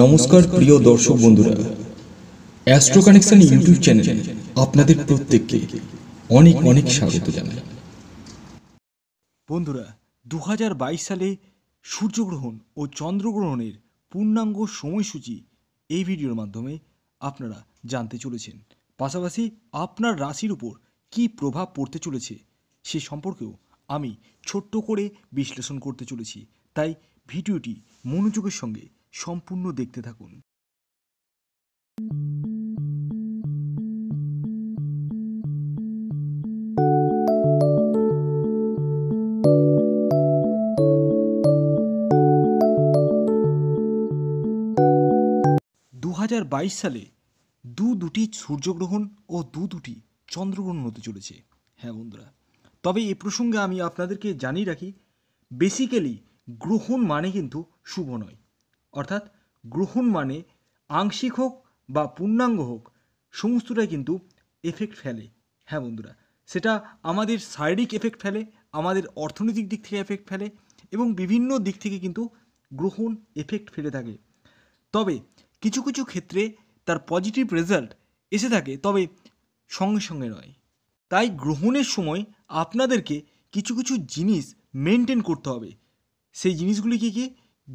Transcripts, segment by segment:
নমস্কার প্রিয় দর্শক বন্ধুরা অ্যাস্ট্রো কানেকশন ইউটিউব চ্যানেলে আপনাদের প্রত্যেককে অনেক অনেক স্বাগত জানাই বন্ধুরা দু সালে সূর্যগ্রহণ ও চন্দ্রগ্রহণের পূর্ণাঙ্গ সময়সূচি এই ভিডিওর মাধ্যমে আপনারা জানতে চলেছেন পাশাপাশি আপনার রাশির উপর কি প্রভাব পড়তে চলেছে সে সম্পর্কেও আমি ছোট্ট করে বিশ্লেষণ করতে চলেছি তাই ভিডিওটি মনোযোগের সঙ্গে সম্পূর্ণ দেখতে থাকুন দু সালে দু দুটি সূর্যগ্রহণ ও দু দুটি চন্দ্রগ্রহণ হতে চলেছে হ্যাঁ বন্ধুরা তবে এ প্রসঙ্গে আমি আপনাদেরকে জানিয়ে রাখি বেসিক্যালি গ্রহণ মানে কিন্তু শুভ নয় অর্থাৎ গ্রহণ মানে আংশিক হোক বা পূর্ণাঙ্গ হোক সমস্তটাই কিন্তু এফেক্ট ফেলে হ্যাঁ বন্ধুরা সেটা আমাদের শারীরিক এফেক্ট ফেলে আমাদের অর্থনৈতিক দিক থেকে এফেক্ট ফেলে এবং বিভিন্ন দিক থেকে কিন্তু গ্রহণ এফেক্ট ফেলে থাকে তবে কিছু কিছু ক্ষেত্রে তার পজিটিভ রেজাল্ট এসে থাকে তবে সঙ্গে সঙ্গে নয় তাই গ্রহণের সময় আপনাদেরকে কিছু কিছু জিনিস মেনটেন করতে হবে সেই জিনিসগুলি কি কি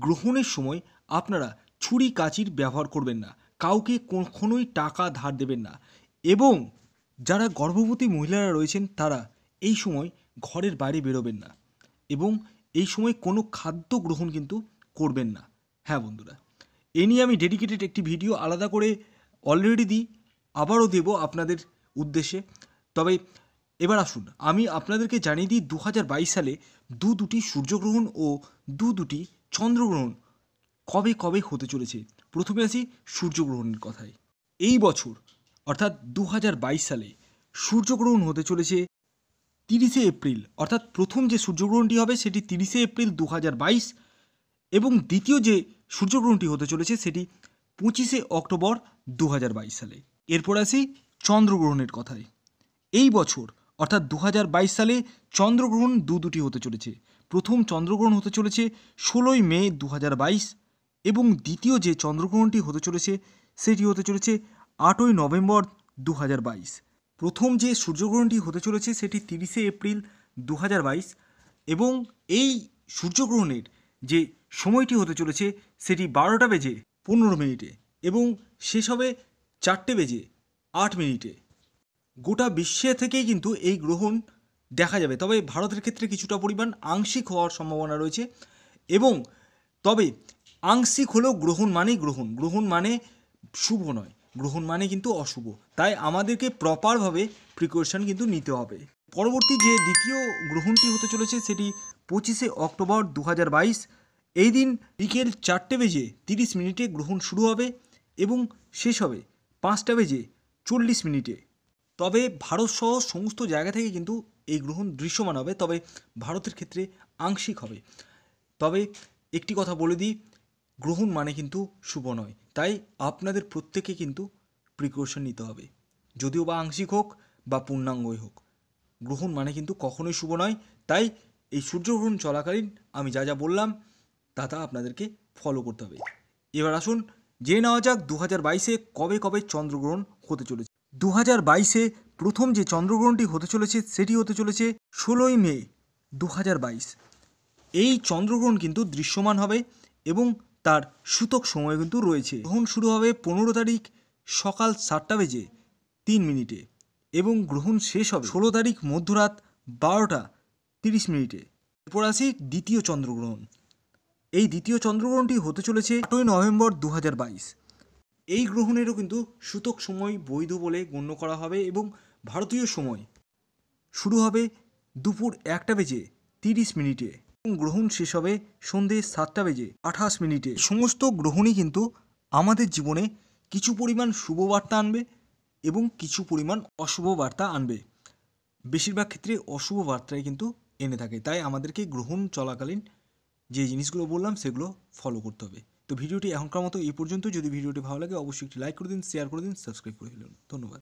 গ্রহণের সময় আপনারা ছুরি কাচির ব্যবহার করবেন না কাউকে কখনোই টাকা ধার দেবেন না এবং যারা গর্ভবতী মহিলারা রয়েছেন তারা এই সময় ঘরের বাইরে বেরোবেন না এবং এই সময় কোনো খাদ্য গ্রহণ কিন্তু করবেন না হ্যাঁ বন্ধুরা এ নিয়ে আমি ডেডিকেটেড একটি ভিডিও আলাদা করে অলরেডি দিই আবারও দেব আপনাদের উদ্দেশ্যে তবে এবার আসুন আমি আপনাদেরকে জানিয়ে দিই দু সালে দু দুটি সূর্যগ্রহণ ও দু দুটি চন্দ্রগ্রহণ কবে কবে হতে চলেছে প্রথমে আসি সূর্যগ্রহণের কথায় এই বছর অর্থাৎ দু সালে সূর্যগ্রহণ হতে চলেছে তিরিশে এপ্রিল অর্থাৎ প্রথম যে সূর্যগ্রহণটি হবে সেটি তিরিশে এপ্রিল দু এবং দ্বিতীয় যে সূর্যগ্রহণটি হতে চলেছে সেটি পঁচিশে অক্টোবর দু সালে এরপর আসি চন্দ্রগ্রহণের কথায় এই বছর অর্থাৎ দু সালে চন্দ্রগ্রহণ দু দুটি হতে চলেছে প্রথম চন্দ্রগ্রহণ হতে চলেছে ষোলোই মে দু এবং দ্বিতীয় যে চন্দ্রগ্রহণটি হতে চলেছে সেটি হতে চলেছে আটই নভেম্বর দু প্রথম যে সূর্যগ্রহণটি হতে চলেছে সেটি তিরিশে এপ্রিল দু এবং এই সূর্যগ্রহণের যে সময়টি হতে চলেছে সেটি বারোটা বেজে পনেরো মিনিটে এবং শেষ হবে চারটে বেজে আট মিনিটে গোটা বিশ্বে থেকেই কিন্তু এই গ্রহণ দেখা যাবে তবে ভারতের ক্ষেত্রে কিছুটা পরিমাণ আংশিক হওয়ার সম্ভাবনা রয়েছে এবং তবে আংশিক হলেও গ্রহণ মানেই গ্রহণ গ্রহণ মানে শুভ নয় গ্রহণ মানে কিন্তু অশুভ তাই আমাদেরকে প্রপারভাবে প্রিকশন কিন্তু নিতে হবে পরবর্তী যে দ্বিতীয় গ্রহণটি হতে চলেছে সেটি পঁচিশে অক্টোবর দু এই দিন বিকেল চারটে বেজে তিরিশ মিনিটে গ্রহণ শুরু হবে এবং শেষ হবে পাঁচটা বেজে চল্লিশ মিনিটে তবে ভারতসহ সমস্ত জায়গা থেকে কিন্তু এই গ্রহণ দৃশ্যমান হবে তবে ভারতের ক্ষেত্রে আংশিক হবে তবে একটি কথা বলে দিই গ্রহণ মানে কিন্তু শুভ নয় তাই আপনাদের প্রত্যেকে কিন্তু প্রিকশন নিতে হবে যদিও বা আংশিক হোক বা পূর্ণাঙ্গই হোক গ্রহণ মানে কিন্তু কখনোই শুভ নয় তাই এই সূর্যগ্রহণ চলাকালীন আমি যা যা বললাম তা তা আপনাদেরকে ফলো করতে হবে এবার আসুন জেনে নেওয়া যাক দু হাজার বাইশে কবে কবে চন্দ্রগ্রহণ হতে চলেছে দু হাজার বাইশে প্রথম যে চন্দ্রগ্রহণটি হতে চলেছে সেটি হতে চলেছে ষোলোই মে দু এই চন্দ্রগ্রহণ কিন্তু দৃশ্যমান হবে এবং তার সূতক সময় কিন্তু রয়েছে গ্রহণ শুরু হবে পনেরো তারিখ সকাল সাতটা বেজে তিন মিনিটে এবং গ্রহণ শেষ হবে ষোলো তারিখ মধ্যরাত বারোটা তিরিশ মিনিটে এরপর আসি দ্বিতীয় চন্দ্রগ্রহণ এই দ্বিতীয় চন্দ্রগ্রহণটি হতে চলেছে আটই নভেম্বর দু এই গ্রহণেরও কিন্তু সূতক সময় বৈধ বলে গণ্য করা হবে এবং ভারতীয় সময় শুরু হবে দুপুর একটা বেজে তিরিশ মিনিটে এবং গ্রহণ শেষ হবে সন্ধে সাতটা বেজে আঠাশ মিনিটে সমস্ত গ্রহণই কিন্তু আমাদের জীবনে কিছু পরিমাণ শুভ বার্তা আনবে এবং কিছু পরিমাণ অশুভ বার্তা আনবে বেশিরভাগ ক্ষেত্রে অশুভ বার্তাই কিন্তু এনে থাকে তাই আমাদেরকে গ্রহণ চলাকালীন যে জিনিসগুলো বললাম সেগুলো ফলো করতে হবে তো ভিডিওটি এখনকার মতো এই পর্যন্ত যদি ভিডিওটি ভালো লাগে অবশ্যই একটি লাইক করে দিন শেয়ার করে দিন সাবস্ক্রাইব করে ফেলুন ধন্যবাদ